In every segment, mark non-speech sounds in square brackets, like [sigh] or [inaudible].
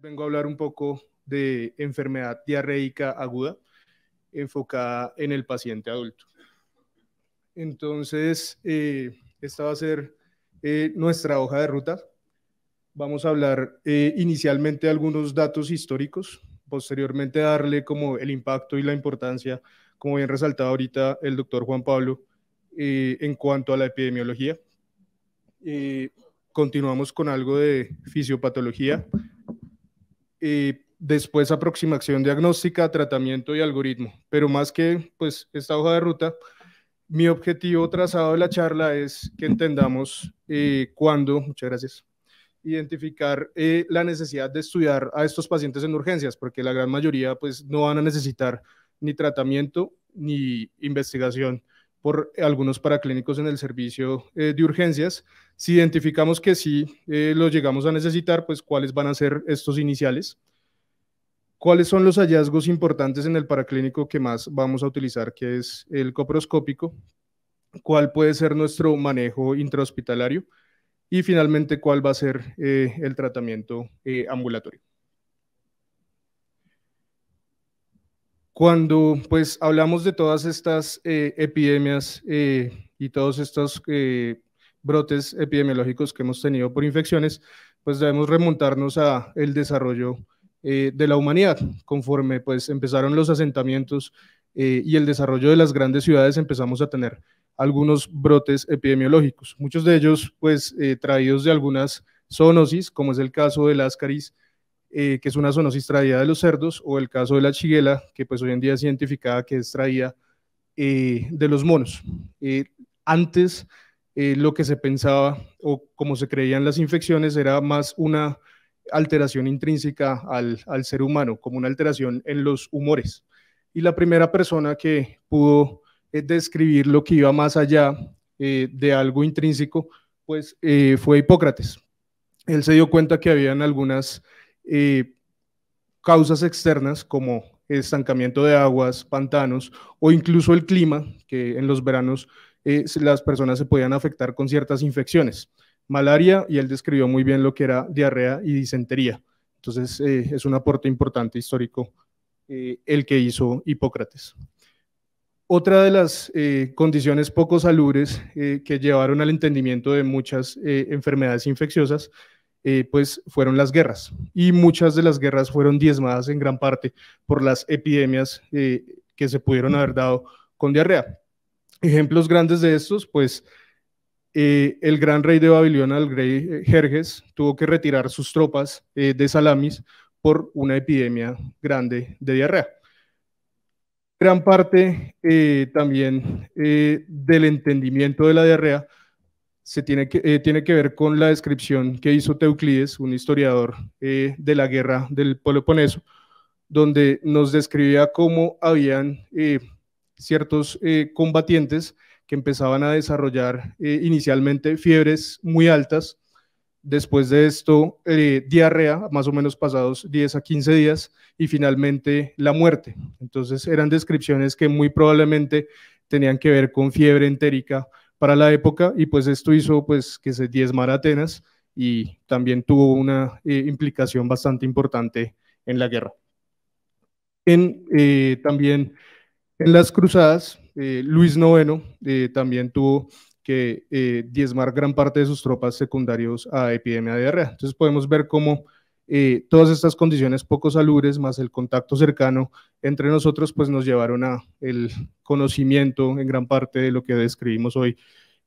vengo a hablar un poco de enfermedad diarreica aguda enfocada en el paciente adulto. Entonces, eh, esta va a ser eh, nuestra hoja de ruta. Vamos a hablar eh, inicialmente de algunos datos históricos, posteriormente darle como el impacto y la importancia, como bien resaltado ahorita el doctor Juan Pablo, en cuanto a la epidemiología. continuamos con algo de fisiopatología, después aproximación diagnóstica, tratamiento y algoritmo. Pero más que pues esta hoja de ruta, mi objetivo trazado de la charla es que entendamos eh, cuándo, muchas gracias, identificar eh, la necesidad de estudiar a estos pacientes en urgencias, porque la gran mayoría pues no van a necesitar ni tratamiento ni investigación por algunos paraclínicos en el servicio eh, de urgencias. Si identificamos que sí lo eh, los llegamos a necesitar, pues cuáles van a ser estos iniciales. ¿Cuáles son los hallazgos importantes en el paraclínico que más vamos a utilizar, que es el coproscópico? ¿Cuál puede ser nuestro manejo intrahospitalario? Y finalmente, ¿cuál va a ser eh, el tratamiento ambulatorio? Cuando pues hablamos de todas estas eh, epidemias eh, y todos estos eh, brotes epidemiológicos que hemos tenido por infecciones, pues debemos remontarnos a el desarrollo de la humanidad. Conforme pues empezaron los asentamientos y el desarrollo de las grandes ciudades, empezamos a tener algunos brotes epidemiológicos, muchos de ellos pues traídos de algunas zoonosis, como es el caso del ascaris, eh, que es una zoonosis traída de los cerdos, o el caso de la chiguela, que pues hoy en día es identificada que es traída eh, de los monos. Eh, antes lo que se pensaba o como se creían las infecciones era más una alteración intrínseca al, al ser humano, como una alteración en los humores. Y la primera persona que pudo describir lo que iba más allá de algo intrínseco, pues fue Hipócrates. Él se dio cuenta que habían algunas causas externas como estancamiento de aguas, pantanos o incluso el clima, que en los veranos eh, las personas se podían afectar con ciertas infecciones. Malaria, y él describió muy bien lo que era diarrea y disentería. Entonces, eh, es un aporte importante histórico eh, el que hizo Hipócrates. Otra de las condiciones poco salubres que llevaron al entendimiento de muchas enfermedades infecciosas eh, pues fueron las guerras. Y muchas de las guerras fueron diezmadas en gran parte por las epidemias eh, que se pudieron haber dado con diarrea. Ejemplos grandes de estos, pues eh, el gran rey de Babilonia, el rey Jerjes, tuvo que retirar sus tropas de Salamis por una epidemia grande de diarrea gran parte también del entendimiento de la diarrea se tiene, que, eh, tiene que ver con la descripción que hizo Teuclides, un historiador eh, de la guerra del Peloponeso, donde nos describía cómo habían eh, ciertos combatientes que empezaban a desarrollar inicialmente fiebres muy altas, después de esto diarrea, más o menos pasados 10 a 15 días, y finalmente la muerte. Entonces eran descripciones que muy probablemente tenían que ver con fiebre entérica, para la época y pues esto hizo pues que se diezmara Atenas y también tuvo una eh, implicación bastante importante en la guerra. En, eh, también en las cruzadas, eh, Luis IX también tuvo que diezmar gran parte de sus tropas secundarios a epidemia de diarrea. Entonces podemos ver cómo eh, todas estas condiciones poco salubres, más el contacto cercano entre nosotros, pues nos llevaron a el conocimiento en gran parte de lo que describimos hoy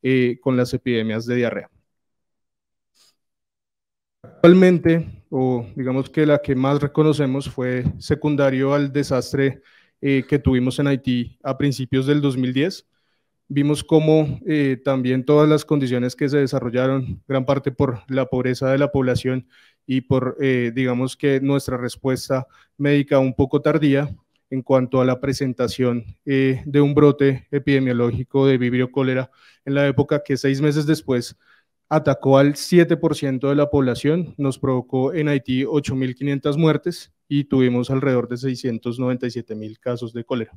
eh, con las epidemias de diarrea. Actualmente, o digamos que la que más reconocemos fue secundario al desastre eh, que tuvimos en Haití a principios del 2010, vimos cómo eh, también todas las condiciones que se desarrollaron, gran parte por la pobreza de la población y por, eh, digamos que nuestra respuesta médica un poco tardía en cuanto a la presentación eh, de un brote epidemiológico de vibrio cólera en la época que seis meses después atacó al 7% de la población, nos provocó en Haití 8.500 muertes y tuvimos alrededor de 697.000 casos de cólera.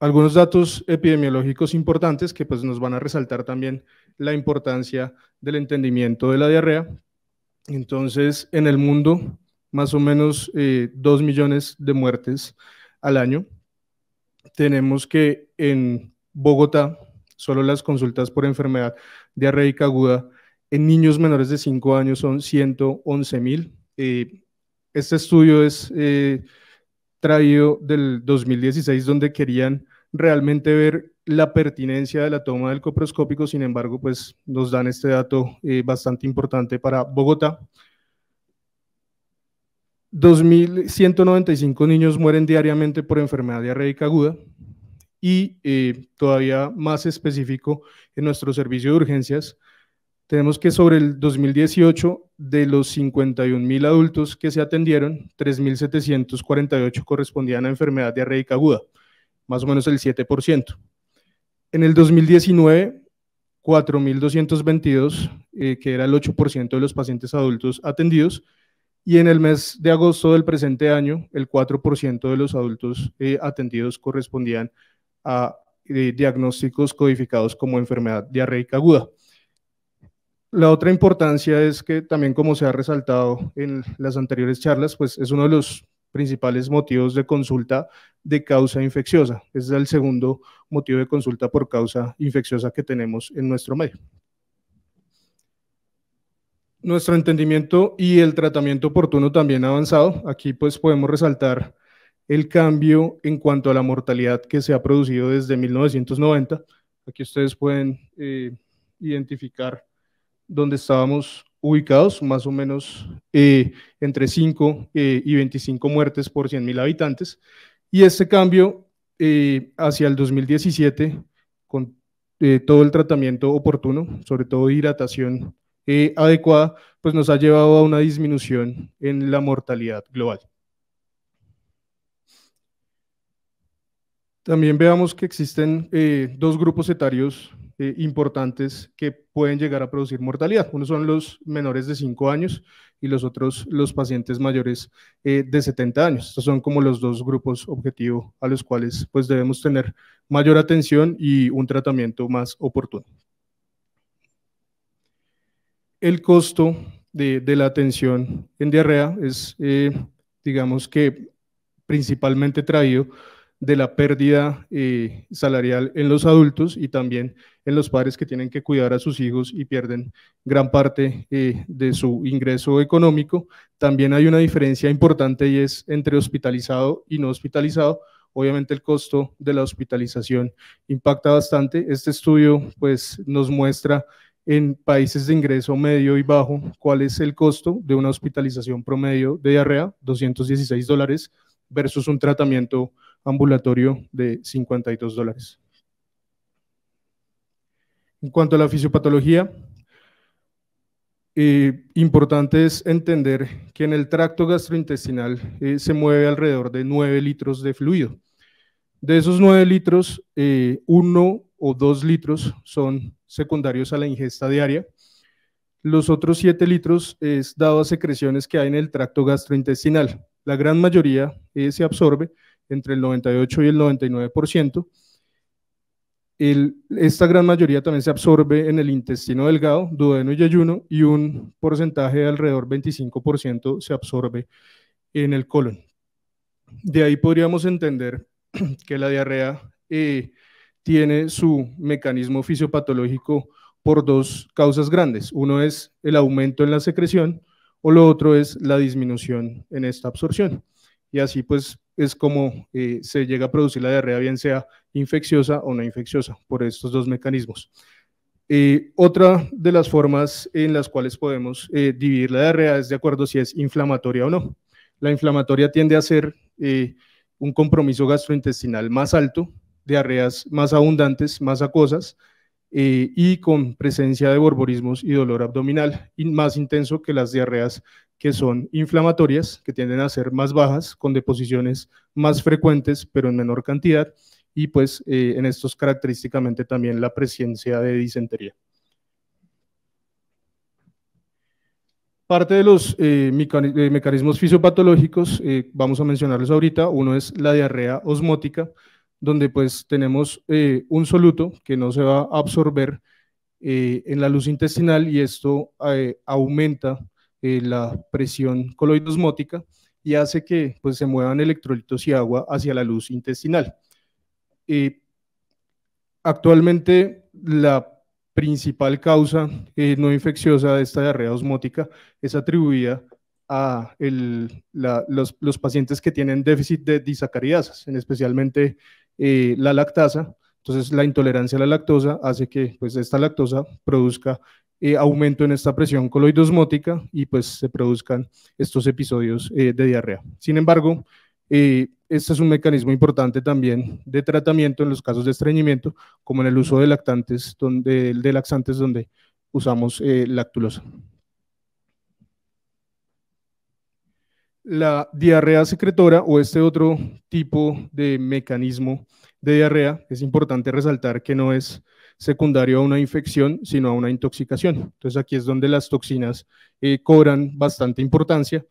algunos datos epidemiológicos importantes que pues, nos van a resaltar también la importancia del entendimiento de la diarrea. Entonces, en el mundo, más o menos 2 eh, millones de muertes al año. Tenemos que en Bogotá, solo las consultas por enfermedad diarreica aguda en niños menores de 5 años son 111 mil. Eh, este estudio es... Eh, traído del 2016, donde querían realmente ver la pertinencia de la toma del coproscópico, sin embargo, pues nos dan este dato eh, bastante importante para Bogotá. 2.195 niños mueren diariamente por enfermedad diarreica aguda y eh, todavía más específico en nuestro servicio de urgencias, tenemos que sobre el 2018, de los 51.000 adultos que se atendieron, 3.748 correspondían a enfermedad diarreica aguda, más o menos el 7%. En el 2019, 4.222, eh, que era el 8% de los pacientes adultos atendidos, y en el mes de agosto del presente año, el 4% de los adultos eh, atendidos correspondían a eh, diagnósticos codificados como enfermedad diarreica aguda. La otra importancia es que también, como se ha resaltado en las anteriores charlas, pues es uno de los principales motivos de consulta de causa infecciosa. es el segundo motivo de consulta por causa infecciosa que tenemos en nuestro medio. Nuestro entendimiento y el tratamiento oportuno también ha avanzado. Aquí pues podemos resaltar el cambio en cuanto a la mortalidad que se ha producido desde 1990. Aquí ustedes pueden eh, identificar donde estábamos ubicados, más o menos eh, entre 5 eh, y 25 muertes por 100.000 habitantes. Y este cambio eh, hacia el 2017, con todo el tratamiento oportuno, sobre todo hidratación adecuada, pues nos ha llevado a una disminución en la mortalidad global. También veamos que existen dos grupos etarios eh, importantes que pueden llegar a producir mortalidad. Uno son los menores de 5 años y los otros los pacientes mayores eh, de 70 años. Estos son como los dos grupos objetivo a los cuales pues debemos tener mayor atención y un tratamiento más oportuno. El costo de, la atención en diarrea es, eh, digamos que principalmente traído de la pérdida eh, salarial en los adultos y también en los padres que tienen que cuidar a sus hijos y pierden gran parte eh, de su ingreso económico. También hay una diferencia importante y es entre hospitalizado y no hospitalizado. Obviamente el costo de la hospitalización impacta bastante. Este estudio pues, nos muestra en países de ingreso medio y bajo cuál es el costo de una hospitalización promedio de diarrea, 216 dólares, versus un tratamiento ambulatorio de 52 dólares. En cuanto a la fisiopatología, eh, importante es entender que en el tracto gastrointestinal eh, se mueve alrededor de 9 litros de fluido. De esos 9 litros, 1 eh, o 2 litros son secundarios a la ingesta diaria. Los otros 7 litros es dado a secreciones que hay en el tracto gastrointestinal. La gran mayoría se absorbe, entre el 98 y el 99%. El, esta gran mayoría también se absorbe en el intestino delgado, duodeno y ayuno, y un porcentaje de alrededor 25% se absorbe en el colon. De ahí podríamos entender [clears throat] que la diarrea eh, tiene su mecanismo fisiopatológico por dos causas grandes. Uno es el aumento en la secreción o lo otro es la disminución en esta absorción. Y así pues es como eh, se llega a producir la diarrea, bien sea infecciosa o no infecciosa, por estos dos mecanismos. Eh, otra de las formas en las cuales podemos eh, dividir la diarrea es de acuerdo si es inflamatoria o no. La inflamatoria tiende a ser un compromiso gastrointestinal más alto, diarreas más abundantes, más acuosas, eh, y con presencia de borborismos y dolor abdominal más intenso que las diarreas que son inflamatorias, que tienden a ser más bajas, con deposiciones más frecuentes, pero en menor cantidad, y pues eh, en estos característicamente también la presencia de disentería. Parte de los eh, mecanismos fisiopatológicos, vamos a mencionarlos ahorita, uno es la diarrea osmótica, donde pues tenemos eh, un soluto que no se va a absorber eh, en la luz intestinal y esto eh, aumenta la presión coloidosmótica y hace que pues, se muevan electrolitos y agua hacia la luz intestinal. actualmente la principal causa no infecciosa de esta diarrea osmótica es atribuida a los, pacientes que tienen déficit de disacaridasas, en especialmente eh, la lactasa. Entonces, la intolerancia a la lactosa hace que pues, esta lactosa produzca eh, aumento en esta presión coloidosmótica y pues se produzcan estos episodios eh, de diarrea. Sin embargo, este es un mecanismo importante también de tratamiento en los casos de estreñimiento, como en el uso de lactantes, donde, de laxantes donde usamos lactulosa. La diarrea secretora o este otro tipo de mecanismo de diarrea, es importante resaltar que no es secundario a una infección, sino a una intoxicación. Entonces aquí es donde las toxinas eh, cobran bastante importancia.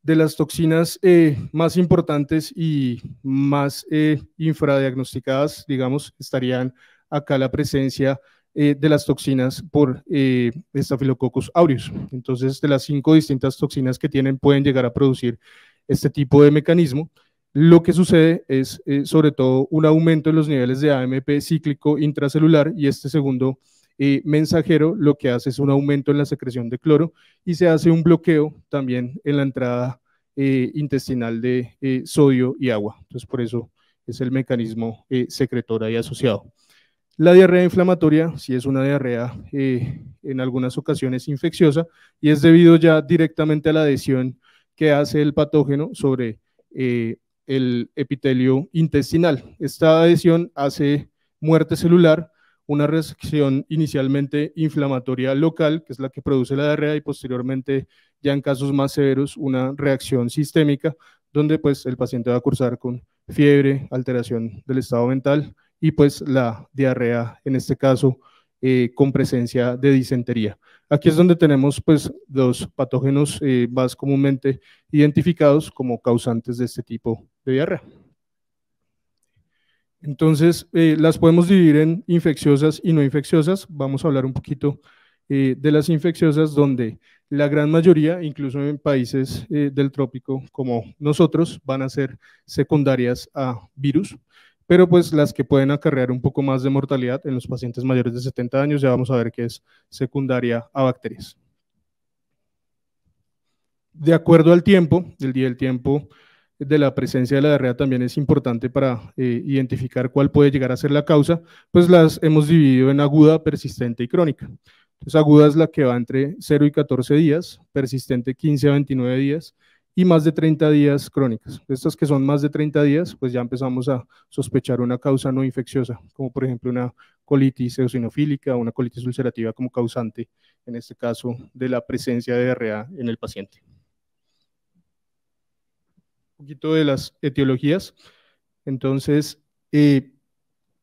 De las toxinas eh, más importantes y más eh, infradiagnosticadas, digamos, estarían acá la presencia eh, de las toxinas por eh, Staphylococcus aureus. Entonces, de las cinco distintas toxinas que tienen, pueden llegar a producir este tipo de mecanismo. Lo que sucede es, eh, sobre todo, un aumento en los niveles de AMP cíclico intracelular y este segundo eh, mensajero lo que hace es un aumento en la secreción de cloro y se hace un bloqueo también en la entrada intestinal de sodio y agua. Entonces, por eso es el mecanismo secretor ahí asociado. La diarrea inflamatoria, si es una diarrea eh, en algunas ocasiones infecciosa, y es debido ya directamente a la adhesión que hace el patógeno sobre eh, el epitelio intestinal. Esta adhesión hace muerte celular, una reacción inicialmente inflamatoria local, que es la que produce la diarrea, y posteriormente, ya en casos más severos, una reacción sistémica, donde pues el paciente va a cursar con fiebre, alteración del estado mental, y pues la diarrea, en este caso, eh, con presencia de disentería. Aquí es donde tenemos pues los patógenos eh, más comúnmente identificados como causantes de este tipo de diarrea. Entonces, eh, las podemos dividir en infecciosas y no infecciosas. Vamos a hablar un poquito de las infecciosas, donde la gran mayoría, incluso en países del trópico como nosotros, van a ser secundarias a virus pero pues las que pueden acarrear un poco más de mortalidad en los pacientes mayores de 70 años, ya vamos a ver que es secundaria a bacterias. De acuerdo al tiempo, el día del tiempo de la presencia de la diarrea también es importante para eh, identificar cuál puede llegar a ser la causa, pues las hemos dividido en aguda, persistente y crónica. Entonces, aguda es la que va entre 0 y 14 días, persistente 15 a 29 días y más de 30 días crónicas. Estas que son más de 30 días, pues ya empezamos a sospechar una causa no infecciosa, como por ejemplo una colitis eosinofílica, una colitis ulcerativa como causante, en este caso, de la presencia de RA en el paciente. Un poquito de las etiologías. Entonces, eh,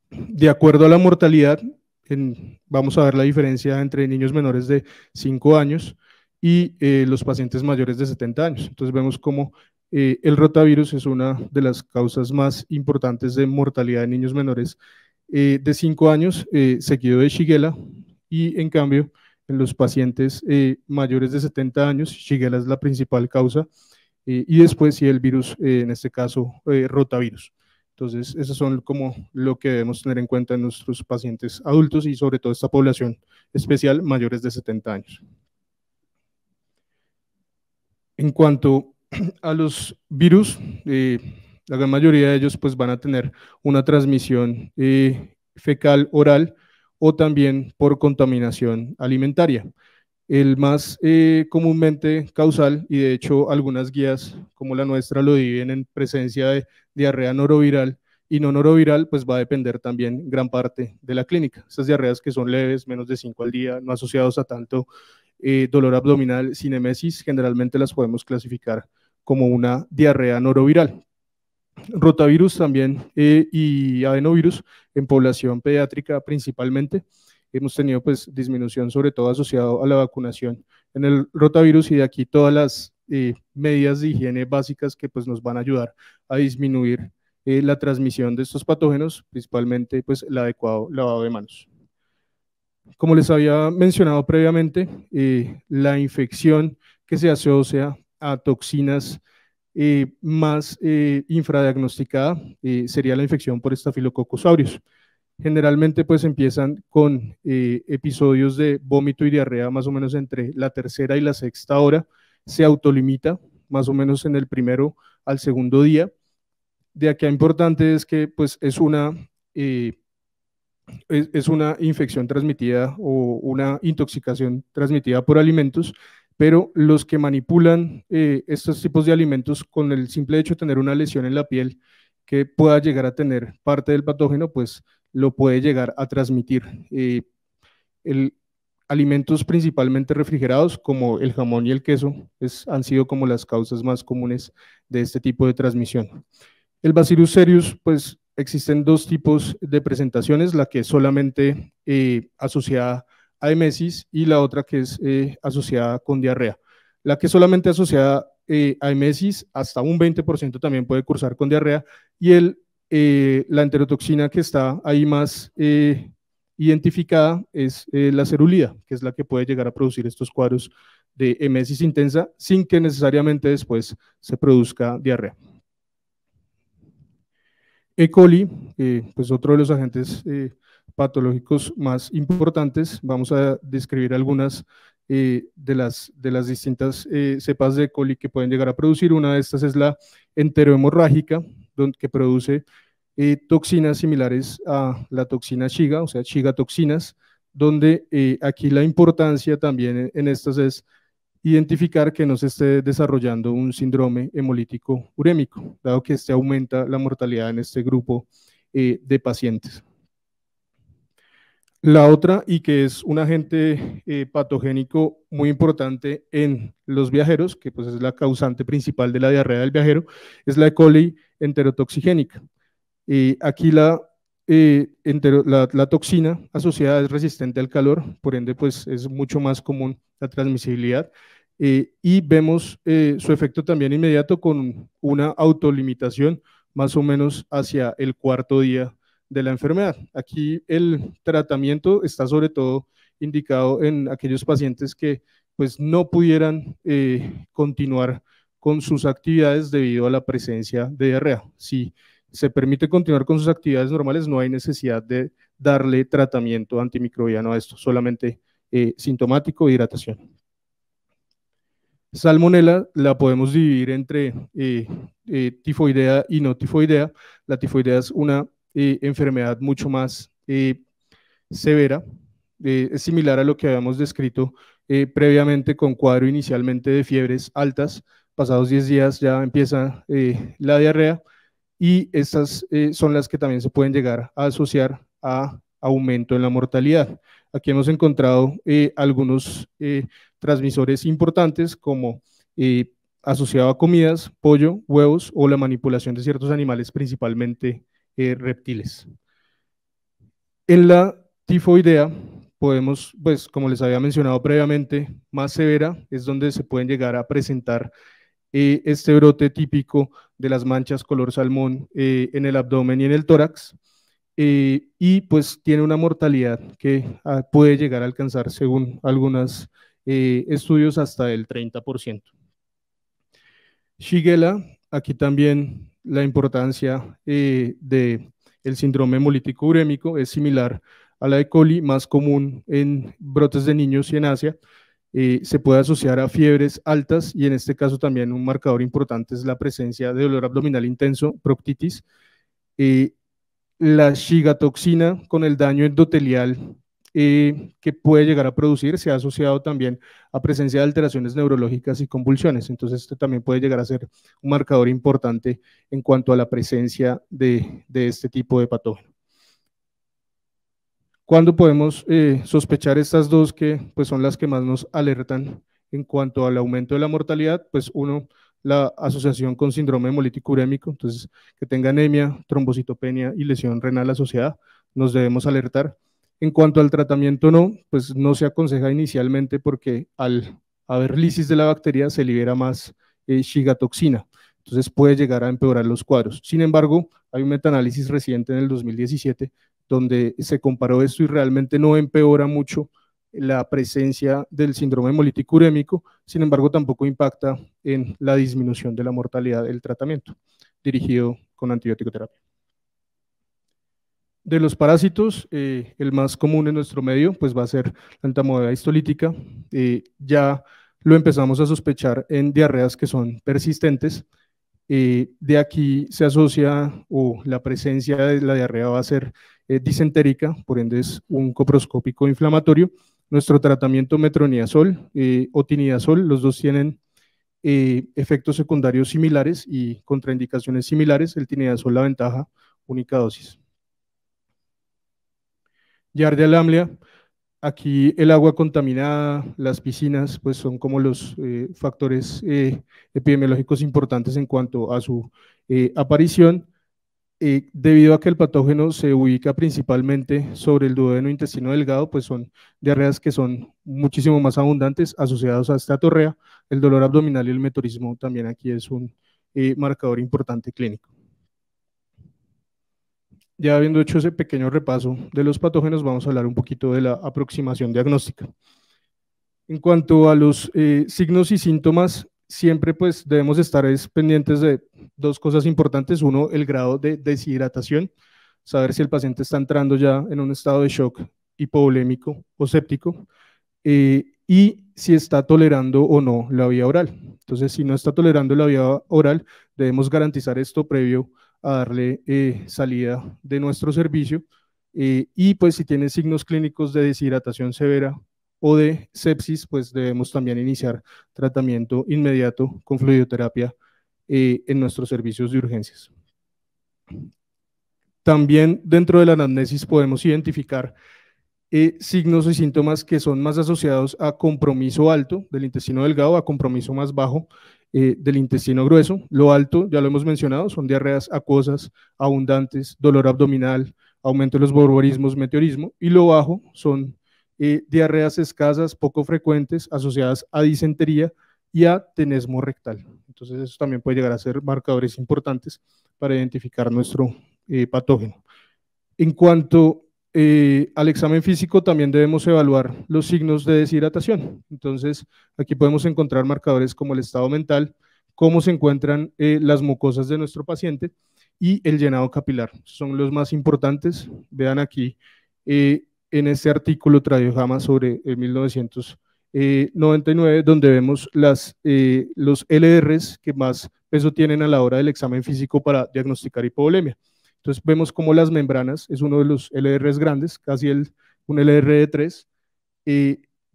de acuerdo a la mortalidad, vamos a ver la diferencia entre niños menores de 5 años y eh, los pacientes mayores de 70 años. Entonces vemos cómo eh, el rotavirus es una de las causas más importantes de mortalidad de niños menores eh, de 5 años, seguido de Shigella, y en cambio en los pacientes mayores de 70 años, Shigella es la principal causa, y después si el virus, en este caso rotavirus. Entonces, eso son como lo que debemos tener en cuenta en nuestros pacientes adultos y sobre todo esta población especial mayores de 70 años. En cuanto [clears throat] a los virus, eh, la gran mayoría de ellos pues, van a tener una transmisión eh, fecal oral o también por contaminación alimentaria. El más eh, comúnmente causal, y de hecho algunas guías como la nuestra lo dividen en presencia de diarrea noroviral y no noroviral, pues va a depender también gran parte de la clínica. Estas diarreas que son leves, menos de 5 al día, no asociados a tanto eh, dolor abdominal, cinemesis, generalmente las podemos clasificar como una diarrea noroviral. Rotavirus también eh, y adenovirus en población pediátrica principalmente. Hemos tenido pues disminución sobre todo asociado a la vacunación en el rotavirus y de aquí todas las eh, medidas de higiene básicas que pues nos van a ayudar a disminuir la transmisión de estos patógenos, principalmente pues el adecuado lavado de manos. Como les había mencionado previamente, eh, la infección que se asocia a toxinas eh, más eh, infradiagnosticada sería la infección por estafilococcus aureus. Generalmente pues empiezan con episodios de vómito y diarrea más o menos entre la tercera y la sexta hora, se autolimita más o menos en el primero al segundo día. De aquí a importante es que pues es una es, una infección transmitida o una intoxicación transmitida por alimentos, pero los que manipulan eh, estos tipos de alimentos con el simple hecho de tener una lesión en la piel que pueda llegar a tener parte del patógeno, pues lo puede llegar a transmitir. Eh, el, alimentos principalmente refrigerados, como el jamón y el queso, han sido como las causas más comunes de este tipo de transmisión. El Bacillus serius, pues existen dos tipos de presentaciones, la que es solamente eh, asociada a emesis y la otra que es eh, asociada con diarrea. La que es solamente asociada eh, a emesis, hasta un 20% también puede cursar con diarrea y la enterotoxina que está ahí más identificada es la cerulida, que es la que puede llegar a producir estos cuadros de emesis intensa sin que necesariamente después se produzca diarrea. E. coli, pues otro de los agentes eh, patológicos más importantes, vamos a describir algunas eh, de, las, de las distintas eh, cepas de E. coli que pueden llegar a producir. Una de estas es la enterohemorrágica, que produce toxinas similares a la toxina Shiga, o sea, Shiga toxinas, donde aquí la importancia también en estas es identificar que no se esté desarrollando un síndrome hemolítico urémico, dado que este aumenta la mortalidad en este grupo eh, de pacientes. La otra, y que es un agente eh, patogénico muy importante en los viajeros, que pues es la causante principal de la diarrea del viajero, es la E. coli enterotoxigénica. aquí eh, la, la, toxina asociada es resistente al calor, por ende pues es mucho más común la transmisibilidad eh, y vemos eh, su efecto también inmediato con una autolimitación más o menos hacia el cuarto día de la enfermedad. Aquí el tratamiento está sobre todo indicado en aquellos pacientes que pues no pudieran eh, continuar con sus actividades debido a la presencia de diarrea. Si se permite continuar con sus actividades normales, no hay necesidad de darle tratamiento antimicrobiano a esto, solamente sintomático e hidratación. Salmonella la podemos dividir entre eh, eh, tifoidea y no tifoidea. La tifoidea es una eh, enfermedad mucho más severa, es similar a lo que habíamos descrito previamente con cuadro inicialmente de fiebres altas. Pasados 10 días ya empieza la diarrea y estas son las que también se pueden llegar a asociar a aumento en la mortalidad. Aquí hemos encontrado algunos transmisores importantes como eh, asociado a comidas, pollo, huevos o la manipulación de ciertos animales, principalmente eh, reptiles. En la tifoidea podemos, pues como les había mencionado previamente, más severa, es donde se pueden llegar a presentar eh, este brote típico de las manchas color salmón en el abdomen y en el tórax. y pues tiene una mortalidad que ah, puede llegar a alcanzar, según algunas eh, estudios hasta el 30%. Shigella, aquí también la importancia eh, del síndrome hemolítico urémico es similar a la de coli, más común en brotes de niños y en Asia. Eh, se puede asociar a fiebres altas y en este caso también un marcador importante es la presencia de dolor abdominal intenso, proctitis. Eh, la shigatoxina con el daño endotelial eh, que puede llegar a producir se ha asociado también a presencia de alteraciones neurológicas y convulsiones. Entonces, este también puede llegar a ser un marcador importante en cuanto a la presencia de, de este tipo de patógeno. ¿Cuándo podemos eh, sospechar estas dos que pues, son las que más nos alertan en cuanto al aumento de la mortalidad? Pues uno, la asociación con síndrome hemolítico urémico, entonces que tenga anemia, trombocitopenia y lesión renal asociada, nos debemos alertar. En cuanto al tratamiento, no, pues no se aconseja inicialmente porque al haber lisis de la bacteria se libera más eh, shigatoxina. Entonces puede llegar a empeorar los cuadros. Sin embargo, hay un metaanálisis reciente en el 2017 donde se comparó esto y realmente no empeora mucho la presencia del síndrome hemolítico urémico, sin embargo tampoco impacta en la disminución de la mortalidad del tratamiento dirigido con antibiótico terapia. De los parásitos, eh, el más común en nuestro medio, pues va a ser la entamoeba histolítica. Eh, ya lo empezamos a sospechar en diarreas que son persistentes. Eh, de aquí se asocia o la presencia de la diarrea va a ser disentérica, por ende es un coproscópico inflamatorio. Nuestro tratamiento metronidazol o tinidazol, los dos tienen efectos secundarios similares y contraindicaciones similares. El tinidazol, la ventaja, única dosis. Yardia Amlia, aquí el agua contaminada, las piscinas, pues son como los eh, factores eh, epidemiológicos importantes en cuanto a su eh, aparición, debido a que el patógeno se ubica principalmente sobre el duodeno intestino delgado, pues son diarreas que son muchísimo más abundantes asociados a esta torrea, el dolor abdominal y el meteorismo también aquí es un marcador importante clínico ya habiendo hecho ese pequeño repaso de los patógenos, vamos a hablar un poquito de la aproximación diagnóstica. En cuanto a los eh, signos y síntomas, siempre pues debemos estar pendientes de dos cosas importantes. Uno, el grado de deshidratación, saber si el paciente está entrando ya en un estado de shock hipovolémico o séptico, eh, y si está tolerando o no la vía oral. Entonces, si no está tolerando la vía oral, debemos garantizar esto previo a darle eh, salida de nuestro servicio. Eh, y pues si tienen signos clínicos de deshidratación severa o de sepsis, pues debemos también iniciar tratamiento inmediato con fluidoterapia eh, en nuestros servicios de urgencias. También dentro de la anamnesis podemos identificar signos y síntomas que son más asociados a compromiso alto del intestino delgado, a compromiso más bajo eh, del intestino grueso. Lo alto, ya lo hemos mencionado, son diarreas acuosas, abundantes, dolor abdominal, aumento de los borborismos, meteorismo. Y lo bajo son eh, diarreas escasas, poco frecuentes, asociadas a disentería y a tenesmo rectal. Entonces, eso también puede llegar a ser marcadores importantes para identificar nuestro eh, patógeno. En cuanto eh, al examen físico también debemos evaluar los signos de deshidratación. Entonces, aquí podemos encontrar marcadores como el estado mental, cómo se encuentran eh, las mucosas de nuestro paciente y el llenado capilar. Son los más importantes. Vean aquí eh, en este artículo traído Jama sobre el 1999, donde vemos las, los LRs que más peso tienen a la hora del examen físico para diagnosticar hipovolemia. Entonces vemos como las membranas, es uno de los LRs grandes, casi el, un LR de 3,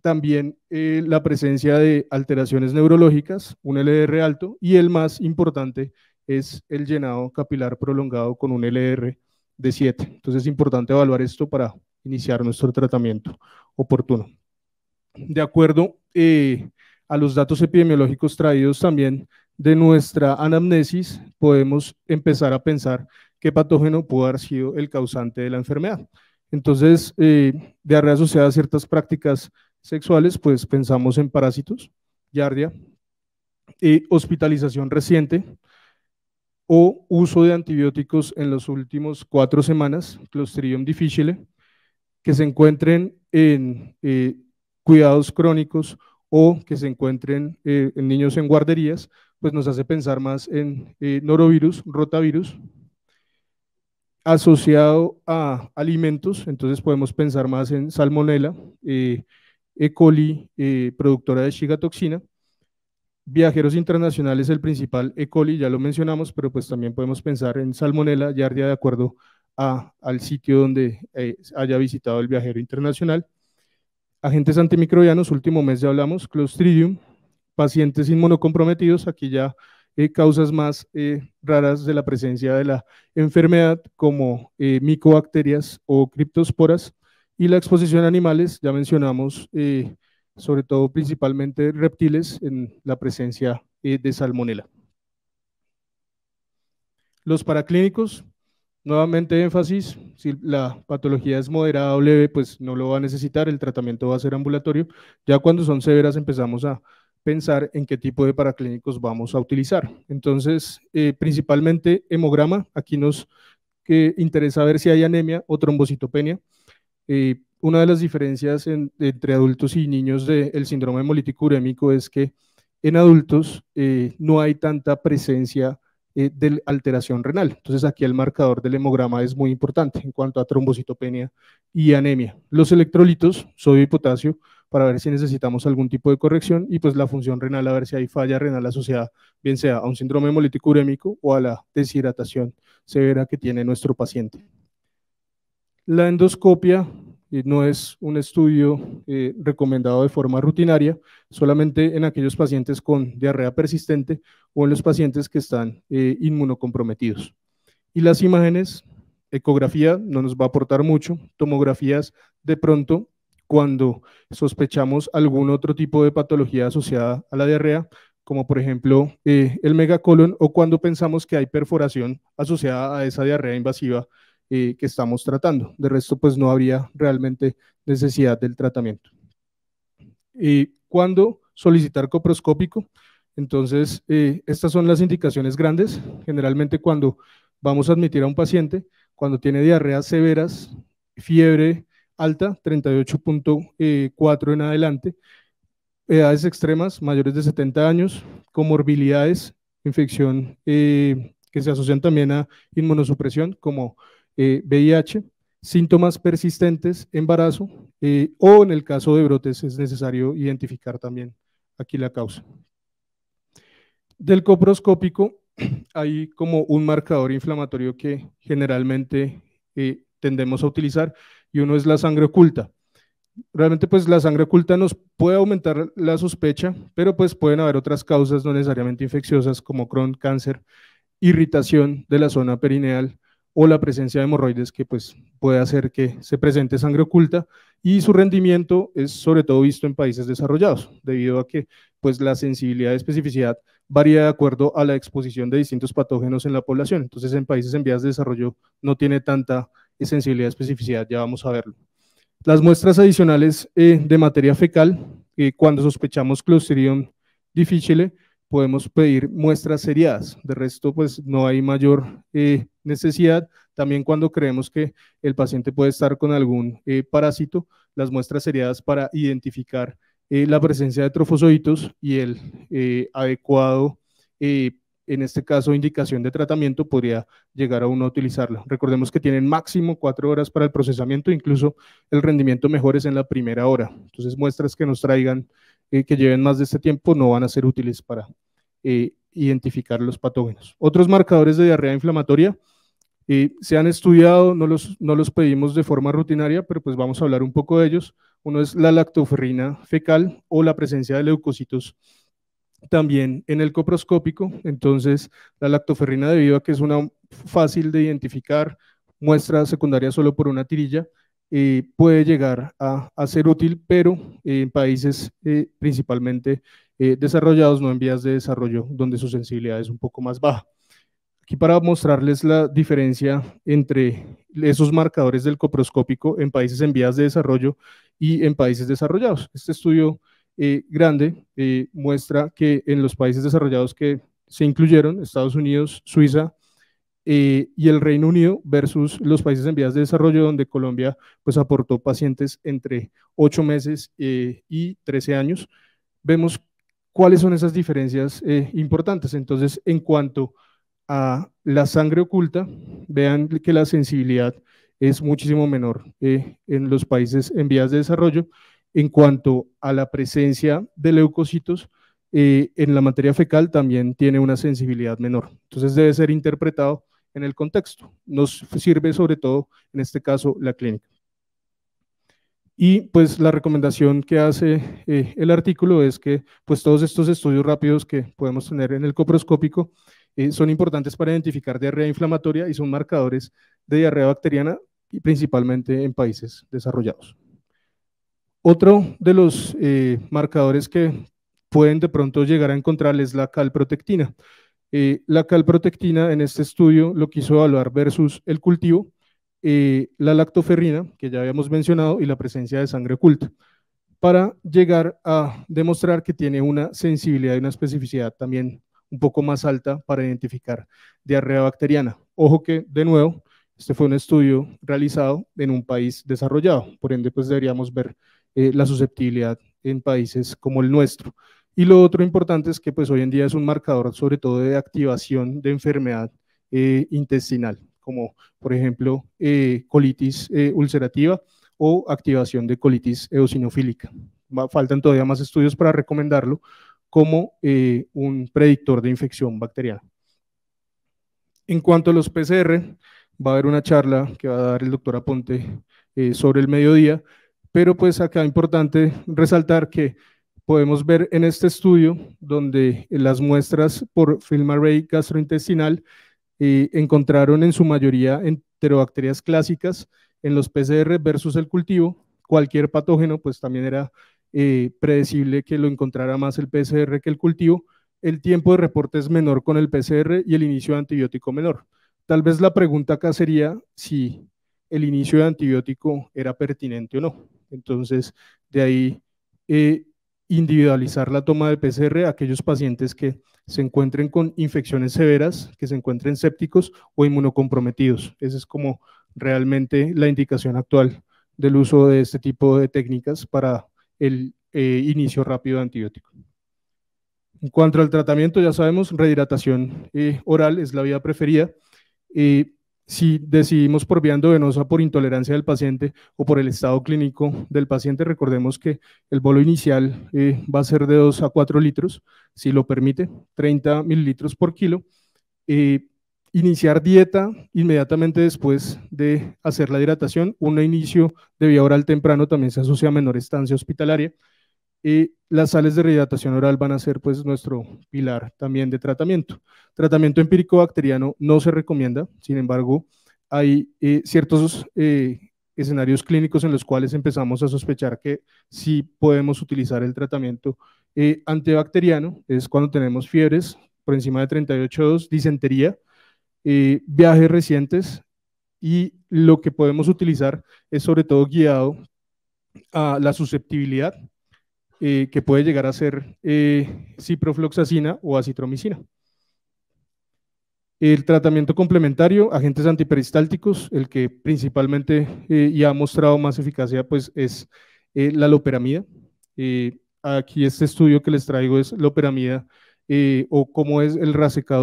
también eh, la presencia de alteraciones neurológicas, un LR alto, y el más importante es el llenado capilar prolongado con un LR de 7. Entonces es importante evaluar esto para iniciar nuestro tratamiento oportuno. De acuerdo eh, a los datos epidemiológicos traídos también de nuestra anamnesis, podemos empezar a pensar qué patógeno pudo haber sido el causante de la enfermedad. Entonces, eh, de diarrea asociada a ciertas prácticas sexuales, pues pensamos en parásitos, yardia, eh, hospitalización reciente o uso de antibióticos en las últimas cuatro semanas, Clostridium difficile, que se encuentren en eh, cuidados crónicos o que se encuentren en niños en guarderías, pues nos hace pensar más en norovirus, rotavirus, asociado a alimentos, entonces podemos pensar más en salmonella, eh, E. coli, eh, productora de shigatoxina. Viajeros internacionales, el principal E. coli, ya lo mencionamos, pero pues también podemos pensar en salmonella, yardia de acuerdo al sitio donde eh, haya visitado el viajero internacional. Agentes antimicrobianos, último mes ya hablamos, Clostridium, pacientes inmunocomprometidos, aquí ya eh, causas más eh, raras de la presencia de la enfermedad, como eh, micobacterias o criptosporas, y la exposición a animales, ya mencionamos, sobre todo principalmente reptiles, en la presencia de salmonela. Los paraclínicos, nuevamente énfasis, si la patología es moderada o leve, pues no lo va a necesitar, el tratamiento va a ser ambulatorio. Ya cuando son severas empezamos a pensar en qué tipo de paraclínicos vamos a utilizar. Entonces, eh, principalmente hemograma, aquí nos interesa ver si hay anemia o trombocitopenia. Eh, una de las diferencias entre adultos y niños del síndrome hemolítico urémico es que en adultos eh, no hay tanta presencia de alteración renal. Entonces aquí el marcador del hemograma es muy importante en cuanto a trombocitopenia y anemia. Los electrolitos, sodio y potasio, para ver si necesitamos algún tipo de corrección y pues la función renal a ver si hay falla renal asociada, bien sea a un síndrome hemolítico urémico o a la deshidratación severa que tiene nuestro paciente. La endoscopia eh, no es un estudio eh, recomendado de forma rutinaria, solamente en aquellos pacientes con diarrea persistente o en los pacientes que están eh, inmunocomprometidos. Y las imágenes, ecografía no nos va a aportar mucho, tomografías de pronto cuando sospechamos algún otro tipo de patología asociada a la diarrea, como por ejemplo eh, el megacolon, o cuando pensamos que hay perforación asociada a esa diarrea invasiva eh, que estamos tratando. De resto, pues no habría realmente necesidad del tratamiento. ¿Cuándo solicitar coproscópico? Entonces, eh, estas son las indicaciones grandes. Generalmente cuando vamos a admitir a un paciente, cuando tiene diarreas severas, fiebre, alta, 38.4 en adelante, edades extremas, mayores de 70 años, comorbilidades, infección eh, que se asocian también a inmunosupresión como VIH, eh, síntomas persistentes, embarazo eh, o en el caso de brotes es necesario identificar también aquí la causa. Del coproscópico [clears throat] hay como un marcador inflamatorio que generalmente tendemos a utilizar y uno es la sangre oculta. Realmente pues la sangre oculta nos puede aumentar la sospecha, pero pues pueden haber otras causas no necesariamente infecciosas como Crohn, cáncer, irritación de la zona perineal o la presencia de hemorroides que pues puede hacer que se presente sangre oculta y su rendimiento es sobre todo visto en países desarrollados debido a que pues la sensibilidad y especificidad varía de acuerdo a la exposición de distintos patógenos en la población. Entonces en países en vías de desarrollo no tiene tanta sensibilidad, especificidad, ya vamos a verlo. Las muestras adicionales eh, de materia fecal, cuando sospechamos Clostridium difficile, podemos pedir muestras seriadas. De resto, pues no hay mayor eh, necesidad. También cuando creemos que el paciente puede estar con algún eh, parásito, las muestras seriadas para identificar la presencia de trofozoitos y el adecuado en este caso indicación de tratamiento, podría llegar a uno a utilizarlo. Recordemos que tienen máximo cuatro horas para el procesamiento, incluso el rendimiento mejor es en la primera hora. Entonces, muestras que nos traigan, eh, que lleven más de este tiempo, no van a ser útiles para eh, identificar los patógenos. Otros marcadores de diarrea inflamatoria eh, se han estudiado, no los, no los pedimos de forma rutinaria, pero pues vamos a hablar un poco de ellos. Uno es la lactoferrina fecal o la presencia de leucocitos también en el coproscópico. Entonces, la lactoferrina de viva, que es una fácil de identificar, muestra secundaria solo por una tirilla, eh, puede llegar a, ser útil, pero eh, en países eh, principalmente desarrollados, no en vías de desarrollo, donde su sensibilidad es un poco más baja. Aquí para mostrarles la diferencia entre esos marcadores del coproscópico en países en vías de desarrollo y en países desarrollados. Este estudio eh, grande eh, muestra que en los países desarrollados que se incluyeron, Estados Unidos, Suiza eh, y el Reino Unido versus los países en vías de desarrollo donde Colombia pues aportó pacientes entre 8 meses y 13 años, vemos cuáles son esas diferencias importantes. Entonces, en cuanto a la sangre oculta, vean que la sensibilidad es muchísimo menor en los países en vías de desarrollo en cuanto a la presencia de leucocitos, eh, en la materia fecal también tiene una sensibilidad menor. Entonces debe ser interpretado en el contexto. Nos sirve sobre todo, en este caso, la clínica. Y pues la recomendación que hace eh, el artículo es que pues todos estos estudios rápidos que podemos tener en el coproscópico eh, son importantes para identificar diarrea inflamatoria y son marcadores de diarrea bacteriana y principalmente en países desarrollados. Otro de los eh, marcadores que pueden de pronto llegar a encontrar es la calprotectina. Eh, la calprotectina en este estudio lo quiso evaluar versus el cultivo, eh, la lactoferrina, que ya habíamos mencionado, y la presencia de sangre oculta, para llegar a demostrar que tiene una sensibilidad y una especificidad también un poco más alta para identificar diarrea bacteriana. Ojo que, de nuevo, este fue un estudio realizado en un país desarrollado, por ende, pues deberíamos ver eh, la susceptibilidad en países como el nuestro. Y lo otro importante es que pues hoy en día es un marcador sobre todo de activación de enfermedad eh, intestinal, como por ejemplo eh, colitis ulcerativa o activación de colitis eosinofílica. faltan todavía más estudios para recomendarlo como un predictor de infección bacteriana. En cuanto a los PCR, va a haber una charla que va a dar el doctor Aponte sobre el mediodía pero pues acá importante resaltar que podemos ver en este estudio donde las muestras por film gastrointestinal eh, encontraron en su mayoría enterobacterias clásicas en los PCR versus el cultivo. Cualquier patógeno, pues también era eh, predecible que lo encontrara más el PCR que el cultivo. El tiempo de reporte es menor con el PCR y el inicio de antibiótico menor. Tal vez la pregunta acá sería si el inicio de antibiótico era pertinente o no. Entonces, de ahí eh, individualizar la toma de PCR a aquellos pacientes que se encuentren con infecciones severas, que se encuentren sépticos o inmunocomprometidos. Esa es como realmente la indicación actual del uso de este tipo de técnicas para el eh, inicio rápido de antibiótico. En cuanto al tratamiento, ya sabemos, rehidratación eh, oral es la vía preferida. Si decidimos por vía endovenosa por intolerancia del paciente o por el estado clínico del paciente, recordemos que el bolo inicial eh, va a ser de 2 a 4 litros, si lo permite, 30 mililitros por kilo. Eh, iniciar dieta inmediatamente después de hacer la hidratación. Un inicio de vía oral temprano también se asocia a menor estancia hospitalaria. Y las sales de rehidratación oral van a ser pues nuestro pilar también de tratamiento. Tratamiento empírico bacteriano no se recomienda, sin embargo, hay eh, ciertos eh, escenarios clínicos en los cuales empezamos a sospechar que sí podemos utilizar el tratamiento eh, antibacteriano, es cuando tenemos fiebres por encima de 38.2, disentería, viajes recientes y lo que podemos utilizar es sobre todo guiado a la susceptibilidad eh, que puede llegar a ser eh, ciprofloxacina o acitromicina. El tratamiento complementario, agentes antiperistálticos, el que principalmente eh, ya ha mostrado más eficacia, pues es la loperamida. aquí este estudio que les traigo es loperamida o cómo es el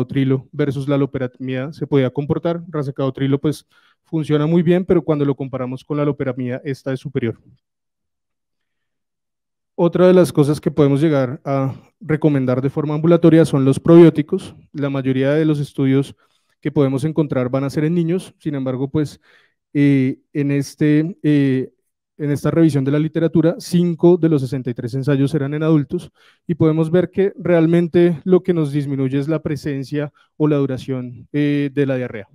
trilo versus la loperamida. Se podía comportar, rasecadotrilo pues funciona muy bien, pero cuando lo comparamos con la loperamida, esta es superior. Otra de las cosas que podemos llegar a recomendar de forma ambulatoria son los probióticos. La mayoría de los estudios que podemos encontrar van a ser en niños, sin embargo, pues eh, en, este, eh, en esta revisión de la literatura, 5 de los 63 ensayos eran en adultos y podemos ver que realmente lo que nos disminuye es la presencia o la duración eh, de la diarrea.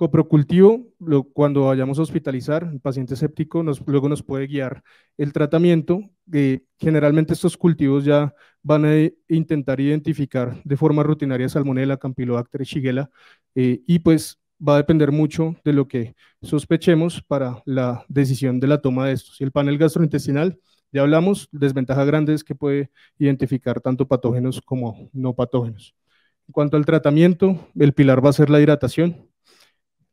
Coprocultivo, cuando vayamos a hospitalizar, el paciente séptico luego nos puede guiar el tratamiento. Eh, generalmente estos cultivos ya van a eh, intentar identificar de forma rutinaria salmonella, campylobacter, shigella, eh, y pues va a depender mucho de lo que sospechemos para la decisión de la toma de estos. Y el panel gastrointestinal, ya hablamos, desventaja grande es que puede identificar tanto patógenos como no patógenos. En cuanto al tratamiento, el pilar va a ser la hidratación,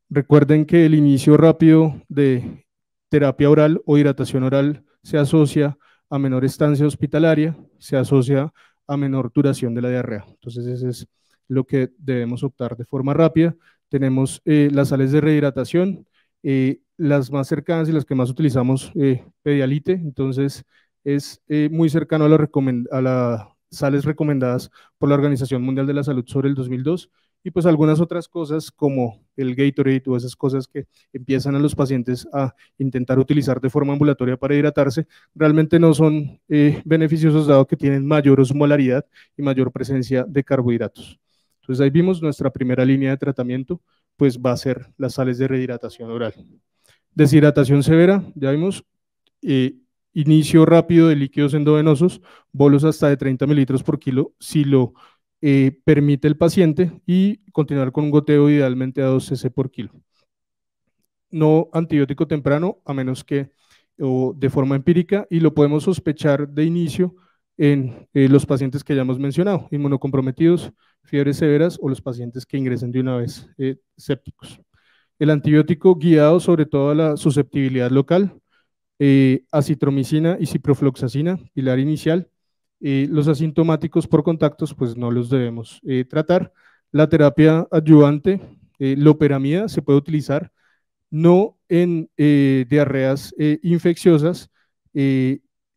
Recuerden que el inicio rápido de terapia oral o hidratación oral se asocia a menor estancia hospitalaria, se asocia a menor duración de la diarrea. Entonces, ese es lo que debemos optar de forma rápida. Tenemos eh, las sales de rehidratación, eh, las más cercanas y las que más utilizamos, eh, pedialite, entonces es eh, muy cercano a las sales recomendadas por la Organización Mundial de la Salud sobre el 2002 y pues algunas otras cosas como el Gatorade o esas cosas que empiezan a los pacientes a intentar utilizar de forma ambulatoria para hidratarse, realmente no son eh, beneficiosos dado que tienen mayor osmolaridad y mayor presencia de carbohidratos. Entonces ahí vimos nuestra primera línea de tratamiento, pues va a ser las sales de rehidratación oral. Deshidratación severa, ya vimos, eh, inicio rápido de líquidos endovenosos, bolos hasta de 30 mililitros por kilo, si lo eh, permite el paciente y continuar con un goteo idealmente a 2 cc por kilo. No antibiótico temprano, a menos que de forma empírica, y lo podemos sospechar de inicio en eh, los pacientes que ya hemos mencionado, inmunocomprometidos, fiebres severas o los pacientes que ingresen de una vez eh, sépticos. El antibiótico guiado sobre todo a la susceptibilidad local, acitromicina y ciprofloxacina, pilar inicial, los asintomáticos por contactos, pues no los debemos eh, tratar. La terapia adyuvante, eh, loperamida, se puede utilizar no en eh, diarreas infecciosas,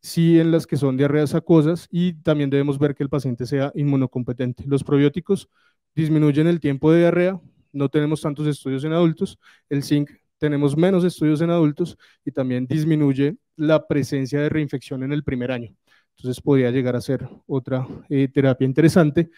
sí en las que son diarreas acuosas y también debemos ver que el paciente sea inmunocompetente. Los probióticos disminuyen el tiempo de diarrea, no tenemos tantos estudios en adultos, el zinc tenemos menos estudios en adultos y también disminuye la presencia de reinfección en el primer año. Entonces podría llegar a ser otra eh, terapia interesante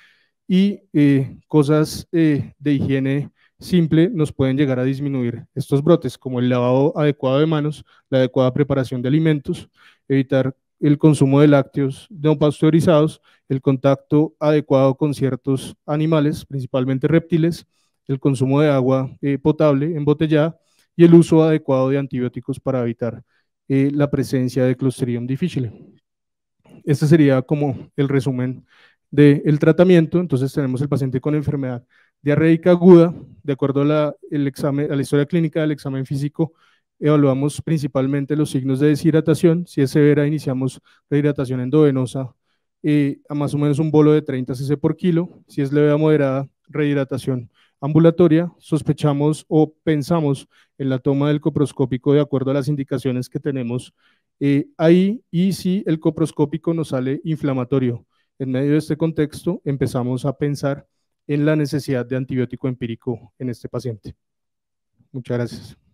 y eh, cosas eh, de higiene simple nos pueden llegar a disminuir estos brotes, como el lavado adecuado de manos, la adecuada preparación de alimentos, evitar el consumo de lácteos no pasteurizados, el contacto adecuado con ciertos animales, principalmente reptiles, el consumo de agua potable embotellada y el uso adecuado de antibióticos para evitar la presencia de Clostridium difficile. Este sería como el resumen del tratamiento. Entonces tenemos el paciente con enfermedad diarreica aguda, de acuerdo a la, el examen, a la historia clínica del examen físico, evaluamos principalmente los signos de deshidratación. Si es severa, iniciamos rehidratación endovenosa eh, a más o menos un bolo de 30 cc por kilo. Si es leve a moderada, rehidratación ambulatoria. Sospechamos o pensamos en la toma del coproscópico de acuerdo a las indicaciones que tenemos eh, ahí y si el coproscópico nos sale inflamatorio. En medio de este contexto empezamos a pensar en la necesidad de antibiótico empírico en este paciente. Muchas gracias.